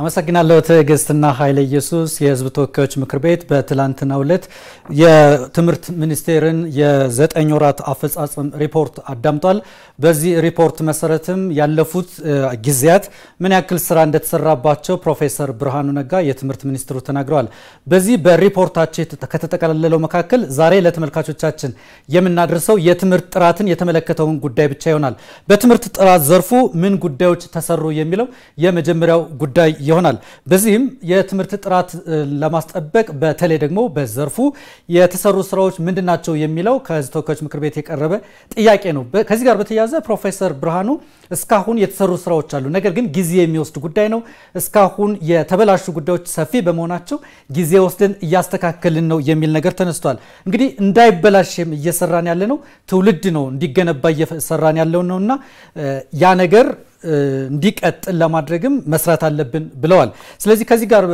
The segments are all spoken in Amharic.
አመሰግናለሁ ትዕግስትና ኃይለ ኢየሱስ። የህዝብ ተወካዮች ምክር ቤት በትላንትናው ዕለት የትምህርት ሚኒስቴርን የዘጠኝ ወራት አፈጻጸም ሪፖርት አዳምጧል። በዚህ ሪፖርት መሰረትም ያለፉት ጊዜያት ምን ያክል ስራ እንደተሰራባቸው ፕሮፌሰር ብርሃኑ ነጋ የትምህርት ሚኒስትሩ ተናግረዋል። በዚህ በሪፖርታቸው ከተጠቀለለው መካከል ዛሬ ለተመልካቾቻችን የምናደርሰው የትምህርት ጥራትን የተመለከተውን ጉዳይ ብቻ ይሆናል። በትምህርት ጥራት ዘርፉ ምን ጉዳዮች ተሰሩ የሚለው የመጀመሪያው ጉዳይ ይሆናል። በዚህም የትምህርት ጥራት ለማስጠበቅ በተለይ ደግሞ በዘርፉ የተሰሩ ስራዎች ምንድናቸው የሚለው ከህዝብ ተወካዮች ምክር ቤት የቀረበ ጥያቄ ነው። ከዚህ ጋር በተያያዘ ፕሮፌሰር ብርሃኑ እስካሁን የተሰሩ ስራዎች አሉ፣ ነገር ግን ጊዜ የሚወስድ ጉዳይ ነው። እስካሁን የተበላሹ ጉዳዮች ሰፊ በመሆናቸው ጊዜ ወስደን እያስተካከልን ነው የሚል ነገር ተነስቷል። እንግዲህ እንዳይበላሽም እየሰራን ያለ ነው ትውልድ ነው እንዲገነባ እየሰራን ያለው ነው እና ያ ነገር እንዲቀጥል ለማድረግም መስራት አለብን ብለዋል። ስለዚህ ከዚህ ጋር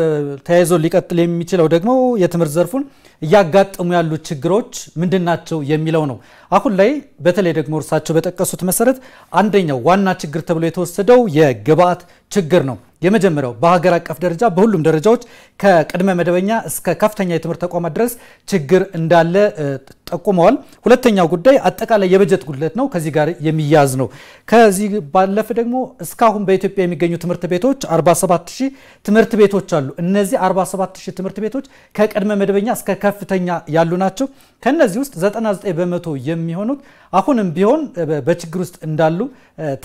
ተያይዞ ሊቀጥል የሚችለው ደግሞ የትምህርት ዘርፉን እያጋጠሙ ያሉ ችግሮች ምንድን ናቸው የሚለው ነው። አሁን ላይ በተለይ ደግሞ እርሳቸው በጠቀሱት መሰረት አንደኛው ዋና ችግር ተብሎ የተወሰደው የግብአት ችግር ነው። የመጀመሪያው በሀገር አቀፍ ደረጃ በሁሉም ደረጃዎች ከቅድመ መደበኛ እስከ ከፍተኛ የትምህርት ተቋማት ድረስ ችግር እንዳለ ጠቁመዋል። ሁለተኛው ጉዳይ አጠቃላይ የበጀት ጉድለት ነው፣ ከዚህ ጋር የሚያዝ ነው። ከዚህ ባለፈ ደግሞ እስካሁን በኢትዮጵያ የሚገኙ ትምህርት ቤቶች 47000 ትምህርት ቤቶች አሉ። እነዚህ 47000 ትምህርት ቤቶች ከቅድመ መደበኛ እስከ ከፍተኛ ያሉ ናቸው። ከነዚህ ውስጥ 99 በመቶ የሚሆኑት አሁንም ቢሆን በችግር ውስጥ እንዳሉ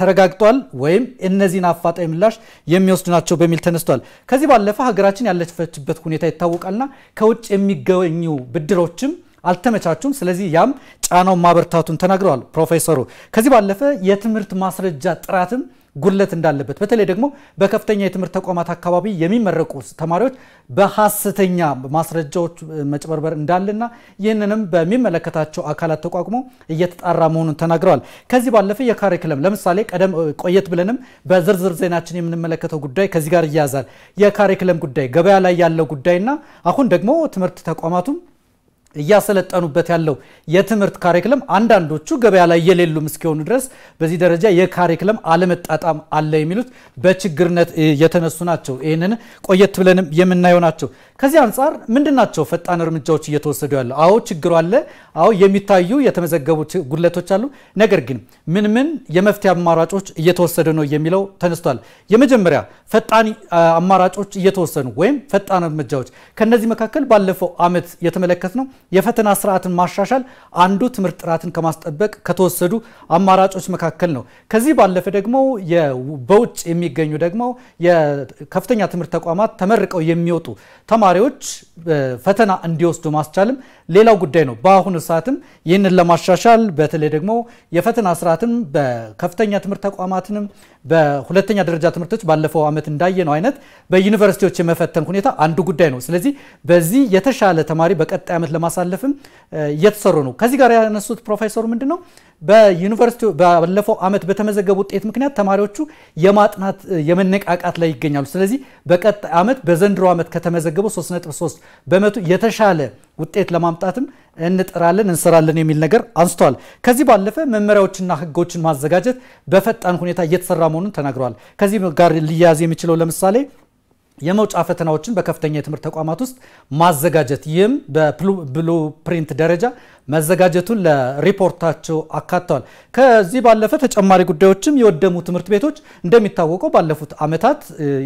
ተረጋግጧል፣ ወይም እነዚህን አፋጣኝ ምላሽ ምላሽ የሚወስድ ናቸው በሚል ተነስቷል። ከዚህ ባለፈ ሀገራችን ያለፈችበት ሁኔታ ይታወቃልና ከውጭ የሚገኙ ብድሮችም አልተመቻቹም። ስለዚህ ያም ጫናው ማበርታቱን ተናግረዋል ፕሮፌሰሩ። ከዚህ ባለፈ የትምህርት ማስረጃ ጥራትም ጉድለት እንዳለበት በተለይ ደግሞ በከፍተኛ የትምህርት ተቋማት አካባቢ የሚመረቁ ተማሪዎች በሀሰተኛ ማስረጃዎች መጭበርበር እንዳለና ይህንንም በሚመለከታቸው አካላት ተቋቁሞ እየተጣራ መሆኑን ተናግረዋል። ከዚህ ባለፈ የካሪክለም ለምሳሌ ቀደም ቆየት ብለንም በዝርዝር ዜናችን የምንመለከተው ጉዳይ ከዚህ ጋር እያያዛል። የካሪክለም ጉዳይ፣ ገበያ ላይ ያለው ጉዳይና አሁን ደግሞ ትምህርት ተቋማቱም እያሰለጠኑበት ያለው የትምህርት ካሪክለም አንዳንዶቹ ገበያ ላይ የሌሉም እስኪሆኑ ድረስ በዚህ ደረጃ የካሪክለም አለመጣጣም አለ የሚሉት በችግርነት የተነሱ ናቸው። ይህንን ቆየት ብለንም የምናየው ናቸው። ከዚህ አንጻር ምንድን ናቸው ፈጣን እርምጃዎች እየተወሰዱ ያለው? አዎ ችግሩ አለ። አዎ የሚታዩ የተመዘገቡ ጉድለቶች አሉ። ነገር ግን ምን ምን የመፍትሄ አማራጮች እየተወሰዱ ነው የሚለው ተነስቷል። የመጀመሪያ ፈጣን አማራጮች እየተወሰኑ ወይም ፈጣን እርምጃዎች ከነዚህ መካከል ባለፈው ዓመት የተመለከት ነው የፈተና ስርዓትን ማሻሻል አንዱ ትምህርት ጥራትን ከማስጠበቅ ከተወሰዱ አማራጮች መካከል ነው። ከዚህ ባለፈ ደግሞ በውጭ የሚገኙ ደግሞ የከፍተኛ ትምህርት ተቋማት ተመርቀው የሚወጡ ተማሪዎች ፈተና እንዲወስዱ ማስቻልም ሌላው ጉዳይ ነው። በአሁኑ ሰዓትም ይህንን ለማሻሻል በተለይ ደግሞ የፈተና ስርዓትም በከፍተኛ ትምህርት ተቋማትንም በሁለተኛ ደረጃ ትምህርቶች ባለፈው ዓመት እንዳየነው አይነት በዩኒቨርሲቲዎች የመፈተን ሁኔታ አንዱ ጉዳይ ነው። ስለዚህ በዚህ የተሻለ ተማሪ በቀጣይ ዓመት ለማሳ ለማሳለፍም እየተሰሩ ነው። ከዚህ ጋር ያነሱት ፕሮፌሰሩ ምንድን ነው በዩኒቨርሲቲ ባለፈው ዓመት በተመዘገቡ ውጤት ምክንያት ተማሪዎቹ የማጥናት የመነቃቃት ላይ ይገኛሉ። ስለዚህ በቀጣይ ዓመት በዘንድሮ ዓመት ከተመዘገበው 3.3 በመቶ የተሻለ ውጤት ለማምጣትም እንጥራለን እንሰራለን የሚል ነገር አንስተዋል። ከዚህ ባለፈ መመሪያዎችና ሕጎችን ማዘጋጀት በፈጣን ሁኔታ እየተሰራ መሆኑን ተናግረዋል። ከዚህ ጋር ሊያያዝ የሚችለው ለምሳሌ የመውጫ ፈተናዎችን በከፍተኛ የትምህርት ተቋማት ውስጥ ማዘጋጀት ይህም በብሉ ፕሪንት ደረጃ መዘጋጀቱን ለሪፖርታቸው አካተዋል። ከዚህ ባለፈ ተጨማሪ ጉዳዮችም የወደሙ ትምህርት ቤቶች እንደሚታወቀው ባለፉት ዓመታት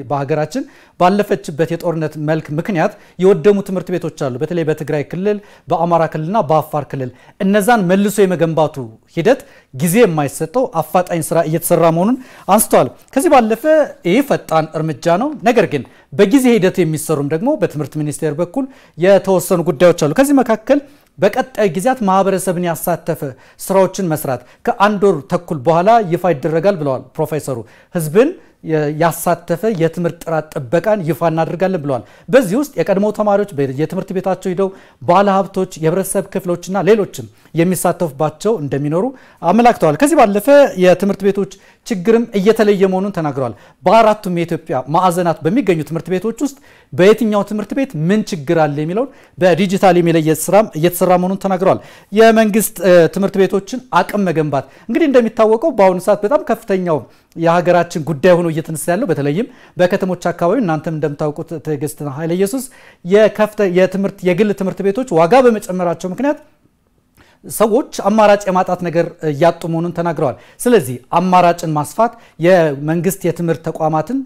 በሀገራችን ባለፈችበት የጦርነት መልክ ምክንያት የወደሙ ትምህርት ቤቶች አሉ። በተለይ በትግራይ ክልል፣ በአማራ ክልልና በአፋር ክልል እነዛን መልሶ የመገንባቱ ሂደት ጊዜ የማይሰጠው አፋጣኝ ስራ እየተሰራ መሆኑን አንስተዋል። ከዚህ ባለፈ ይህ ፈጣን እርምጃ ነው። ነገር ግን በጊዜ ሂደት የሚሰሩም ደግሞ በትምህርት ሚኒስቴር በኩል የተወሰኑ ጉዳዮች አሉ። ከዚህ መካከል በቀጣይ ጊዜያት ማህበረሰብን ያሳተፈ ስራዎችን መስራት ከአንድ ወር ተኩል በኋላ ይፋ ይደረጋል ብለዋል ፕሮፌሰሩ። ህዝብን ያሳተፈ የትምህርት ጥራት ጥበቃን ይፋ እናደርጋለን ብለዋል። በዚህ ውስጥ የቀድሞ ተማሪዎች የትምህርት ቤታቸው ሂደው ባለ ሀብቶች፣ የህብረተሰብ ክፍሎችና ሌሎችም የሚሳተፉባቸው እንደሚኖሩ አመላክተዋል። ከዚህ ባለፈ የትምህርት ቤቶች ችግርም እየተለየ መሆኑን ተናግረዋል። በአራቱም የኢትዮጵያ ማዕዘናት በሚገኙ ትምህርት ቤቶች ውስጥ በየትኛው ትምህርት ቤት ምን ችግር አለ የሚለውን በዲጂታል የመለየት ስራ እየተሰራ መሆኑን ተናግረዋል። የመንግስት ትምህርት ቤቶችን አቅም መገንባት እንግዲህ እንደሚታወቀው በአሁኑ ሰዓት በጣም ከፍተኛው የሀገራችን ጉዳይ ሆኖ ነው እየተነሳ ያለው። በተለይም በከተሞች አካባቢ እናንተም እንደምታውቁት ትዕግስት ኃይለ ኢየሱስ የትምህርት የግል ትምህርት ቤቶች ዋጋ በመጨመራቸው ምክንያት ሰዎች አማራጭ የማጣት ነገር እያጡ መሆኑን ተናግረዋል። ስለዚህ አማራጭን ማስፋት፣ የመንግስት የትምህርት ተቋማትን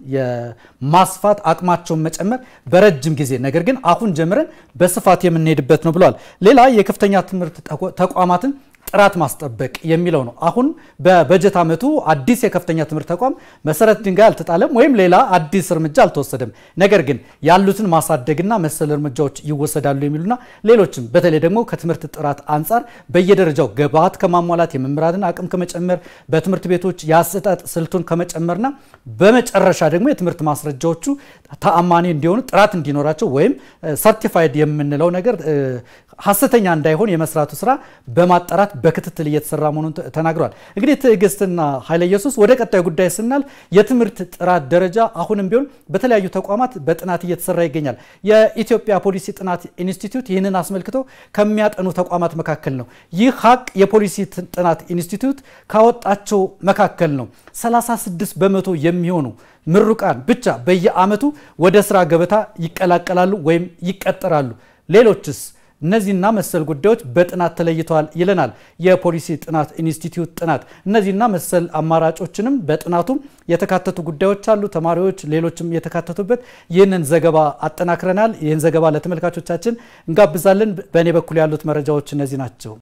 ማስፋት፣ አቅማቸውን መጨመር በረጅም ጊዜ ነገር ግን አሁን ጀምረን በስፋት የምንሄድበት ነው ብለዋል። ሌላ የከፍተኛ ትምህርት ተቋማትን ጥራት ማስጠበቅ የሚለው ነው። አሁን በበጀት ዓመቱ አዲስ የከፍተኛ ትምህርት ተቋም መሰረት ድንጋይ አልተጣለም ወይም ሌላ አዲስ እርምጃ አልተወሰደም። ነገር ግን ያሉትን ማሳደግና መሰል እርምጃዎች ይወሰዳሉ የሚሉና ሌሎችም በተለይ ደግሞ ከትምህርት ጥራት አንጻር በየደረጃው ግብዓት ከማሟላት የመምህራንን አቅም ከመጨመር በትምህርት ቤቶች የአሰጣጥ ስልቱን ከመጨመርና በመጨረሻ ደግሞ የትምህርት ማስረጃዎቹ ተአማኒ እንዲሆኑ ጥራት እንዲኖራቸው ወይም ሰርቲፋይድ የምንለው ነገር ሀሰተኛ እንዳይሆን የመስራቱ ስራ በማጣራት በክትትል እየተሰራ መሆኑን ተናግሯል እንግዲህ ትዕግስትና ኃይለ ኢየሱስ ወደ ቀጣዩ ጉዳይ ስናል የትምህርት ጥራት ደረጃ አሁንም ቢሆን በተለያዩ ተቋማት በጥናት እየተሰራ ይገኛል። የኢትዮጵያ ፖሊሲ ጥናት ኢንስቲትዩት ይህንን አስመልክቶ ከሚያጠኑ ተቋማት መካከል ነው። ይህ ሀቅ የፖሊሲ ጥናት ኢንስቲትዩት ካወጣቸው መካከል ነው። 36 በመቶ የሚሆኑ ምሩቃን ብቻ በየአመቱ ወደ ስራ ገበታ ይቀላቀላሉ ወይም ይቀጠራሉ። ሌሎችስ እነዚህና መሰል ጉዳዮች በጥናት ተለይተዋል ይለናል የፖሊሲ ጥናት ኢንስቲትዩት ጥናት። እነዚህና መሰል አማራጮችንም በጥናቱም የተካተቱ ጉዳዮች አሉ። ተማሪዎች፣ ሌሎችም የተካተቱበት ይህንን ዘገባ አጠናክረናል። ይህን ዘገባ ለተመልካቾቻችን እንጋብዛለን። በእኔ በኩል ያሉት መረጃዎች እነዚህ ናቸው።